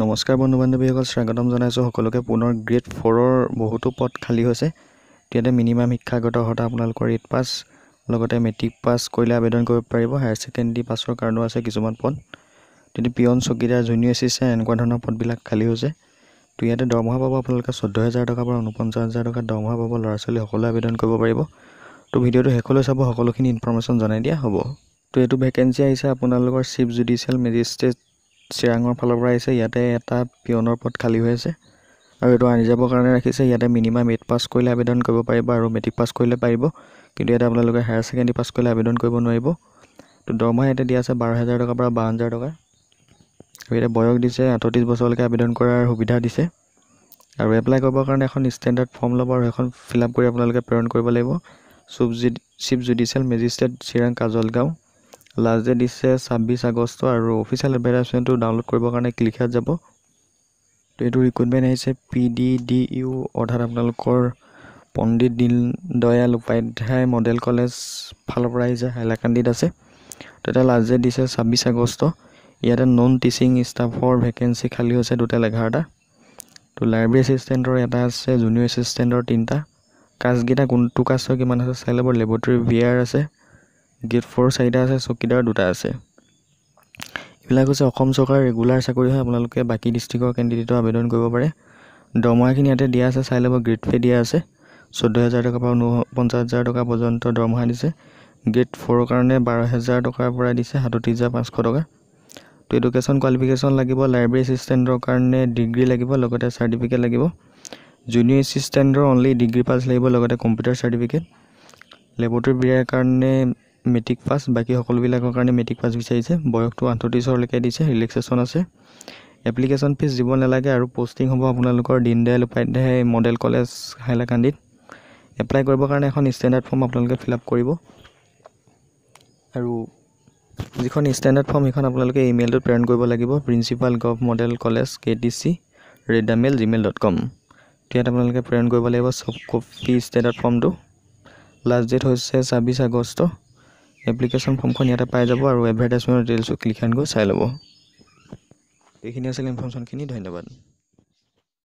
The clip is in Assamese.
নমস্কাৰ বন্ধু বান্ধৱীসকল স্বাগতম জনাইছোঁ সকলোকে পুনৰ গ্ৰেড ফ'ৰৰ বহুতো পদ খালী হৈছে এতিয়াতে মিনিমাম শিক্ষাগত অৰ্হতা আপোনালোকৰ এইট পাছ লগতে মেট্ৰিক পাছ কৰিলে আবেদন কৰিব পাৰিব হায়াৰ ছেকেণ্ডেৰী পাছৰ কাৰণেও আছে কিছুমান পদ যদি পিয়ন চকীদাৰ জুনিয়ৰ এছিষ্টেণ্ট এনেকুৱা ধৰণৰ পদবিলাক খালী হৈছে তো ইয়াতে দৰমহা পাব আপোনালোকে চৈধ্য হাজাৰ টকাৰ পৰা ঊনপঞ্চাছ হাজাৰ টকা দৰমহা পাব ল'ৰা ছোৱালী সকলোৱে আবেদন কৰিব পাৰিব তো ভিডিঅ'টো শেষলৈ চাব সকলোখিনি ইনফৰ্মেশ্যন জনাই দিয়া হ'ব তো এইটো ভেকেঞ্চি আহিছে আপোনালোকৰ চিফ জুডিচিয়েল মেজিষ্ট্ৰেট চিৰাঙৰ ফালৰ পৰা আহিছে ইয়াতে এটা পিয়নৰ পথ খালী হৈ আছে আৰু এইটো আনি যাবৰ কাৰণে ৰাখিছে ইয়াতে মিনিমাম এইট পাছ কৰিলে আবেদন কৰিব পাৰিব আৰু মেট্ৰিক পাছ কৰিলে পাৰিব কিন্তু ইয়াতে আপোনালোকে হায়াৰ ছেকেণ্ডেৰী পাছ কৰিলে আবেদন কৰিব নোৱাৰিব তো দৰমহা ইয়াতে দিয়া আছে বাৰ হাজাৰ টকাৰ পৰা বাৰ হাজাৰ টকা আৰু ইয়াতে বয়স দিছে আঠত্ৰিছ বছৰলৈকে আবেদন কৰাৰ সুবিধা দিছে আৰু এপ্লাই কৰিবৰ কাৰণে এখন ষ্টেণ্ডাৰ্ড ফৰ্ম ল'ব আৰু সেইখন ফিল আপ কৰি আপোনালোকে প্ৰেৰণ কৰিব লাগিব চুব জি chief judicial magistrate Chirang Kajalgaon last date দিছে ছাব্বিছ আগষ্ট আৰু অফিচিয়েল এডভাৰটাইজমেণ্টটো ডাউনলোড কৰিবৰ কাৰণে ক্লিকাত যাব তো এইটো ৰিক্ৰুটমেণ্ট আহিছে পি ডি ডি ইউ অৰ্থাৎ আপোনালোকৰ পণ্ডিত দীন দয়াল উপাধ্যায় মডেল কলেজ ফালৰ পৰা আহিছে হাইলাকান্দিত আছে তো এতিয়া লাষ্ট ডেট দিছে ছাব্বিছ আগষ্ট ইয়াতে নন টিচিং ষ্টাফৰ ভেকেঞ্চি খালী হৈছে টোটেল এঘাৰটা তো লাইব্ৰেৰী এচিষ্টেণ্টৰ এটা আছে জুনিয়ৰ এচিষ্টেণ্টৰ তিনিটা কাজকেইটা কোনটো কাজ হয় কিমান আছে চাই ল'ব লেবৰেটৰী ভি আছে গ্ৰেড ফ'ৰ চাৰিটা আছে চকীদাৰ দুটা আছে এইবিলাক হৈছে অসম চৰকাৰৰ ৰেগুলাৰ চাকৰি হয় আপোনালোকে বাকী ডিষ্ট্ৰিক্টৰ কেণ্ডিডেটৰ আবেদন কৰিব পাৰে দৰমহাখিনি ইয়াতে দিয়া আছে চাই ল'ব গ্ৰেড ফে দিয়া আছে চৈধ্য হেজাৰ টকাৰ পৰা ঊন পঞ্চাছ হাজাৰ টকা পৰ্যন্ত দৰমহা দিছে গ্ৰেড ফ'ৰৰ কাৰণে বাৰ হেজাৰ টকাৰ পৰা দিছে সাতত্ৰিছ হাজাৰ পাঁচশ টকা তো এডুকেশ্যন কোৱালিফিকেশ্যন লাগিব লাইব্ৰেৰী এছিষ্টেণ্টৰ কাৰণে ডিগ্ৰী লাগিব লগতে চাৰ্টিফিকেট লাগিব জুনিয়ৰ এছিষ্টেণ্টৰ অনলি ডিগ্ৰী পাছ লাগিব লগতে কম্পিউটাৰ চাৰ্টিফিকেট লেবৰেটৰী বিয়াৰ কাৰণে মেট্ৰিক পাছ বাকী সকলোবিলাকৰ কাৰণে মেট্ৰিক পাছ বিচাৰিছে বয়সটো আঠত্ৰিছলৈকে দিছে ৰিলেক্সেশ্যন আছে এপ্লিকেশ্যন ফিজ দিব নালাগে আৰু পষ্টিং হ'ব আপোনালোকৰ দীনদয়াল উপাধ্যায় মডেল কলেজ হাইলাকান্দিত এপ্লাই কৰিবৰ কাৰণে এখন ষ্টেণ্ডাৰ্ড ফৰ্ম আপোনালোকে ফিল আপ কৰিব আৰু যিখন ষ্টেণ্ডাৰ্ড ফৰ্ম সেইখন আপোনালোকে ইমেইলটোত প্ৰেৰণ কৰিব লাগিব principal gov model college K T C rate the mail Gmail dot com ইয়াত আপোনালোকে প্ৰেৰণ কৰিব লাগিব চফ কপি ষ্টেণ্ডাৰ্ড ফৰ্মটো লাষ্ট ডেট হৈছে ছাব্বিছ আগষ্ট এপ্লিকেশ্যন ফৰ্মখন ইয়াতে পাই যাব আৰু এডভাৰটাইজমেণ্টৰ ডিটেইলছ ক্লিক হেণ্ড গৈ চাই ল'ব এইখিনি আছিল ইনফৰ্মেশ্যনখিনি ধন্যবাদ